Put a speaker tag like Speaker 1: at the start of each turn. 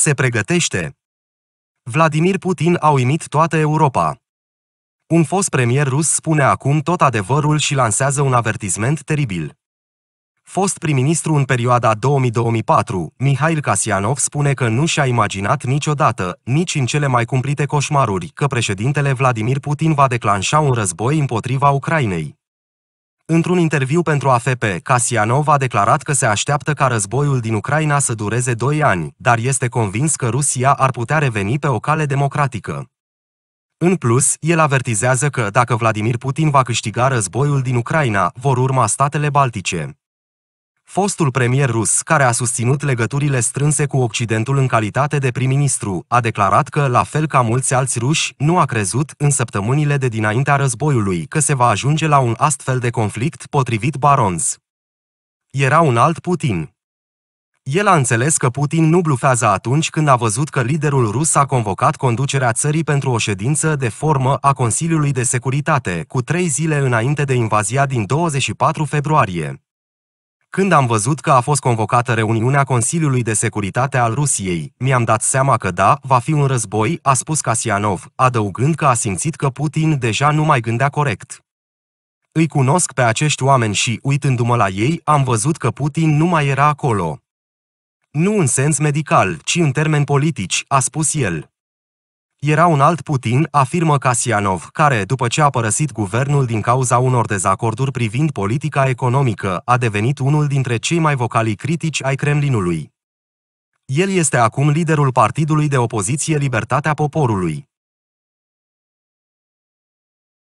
Speaker 1: Se pregătește. Vladimir Putin a uimit toată Europa. Un fost premier rus spune acum tot adevărul și lansează un avertisment teribil. Fost prim-ministru în perioada 2000-2004, Mihail Kasianov spune că nu și-a imaginat niciodată, nici în cele mai cumplite coșmaruri, că președintele Vladimir Putin va declanșa un război împotriva Ucrainei. Într-un interviu pentru AFP, Casianov a declarat că se așteaptă ca războiul din Ucraina să dureze doi ani, dar este convins că Rusia ar putea reveni pe o cale democratică. În plus, el avertizează că dacă Vladimir Putin va câștiga războiul din Ucraina, vor urma statele baltice. Fostul premier rus, care a susținut legăturile strânse cu Occidentul în calitate de prim-ministru, a declarat că, la fel ca mulți alți ruși, nu a crezut, în săptămânile de dinaintea războiului, că se va ajunge la un astfel de conflict, potrivit Barons. Era un alt Putin. El a înțeles că Putin nu blufează atunci când a văzut că liderul rus a convocat conducerea țării pentru o ședință de formă a Consiliului de Securitate, cu trei zile înainte de invazia din 24 februarie. Când am văzut că a fost convocată reuniunea Consiliului de Securitate al Rusiei, mi-am dat seama că da, va fi un război, a spus Kasianov, adăugând că a simțit că Putin deja nu mai gândea corect. Îi cunosc pe acești oameni și, uitându-mă la ei, am văzut că Putin nu mai era acolo. Nu în sens medical, ci în termeni politici, a spus el. Era un alt Putin, afirmă Casianov, care, după ce a părăsit guvernul din cauza unor dezacorduri privind politica economică, a devenit unul dintre cei mai vocali critici ai Kremlinului. El este acum liderul partidului de opoziție Libertatea Poporului.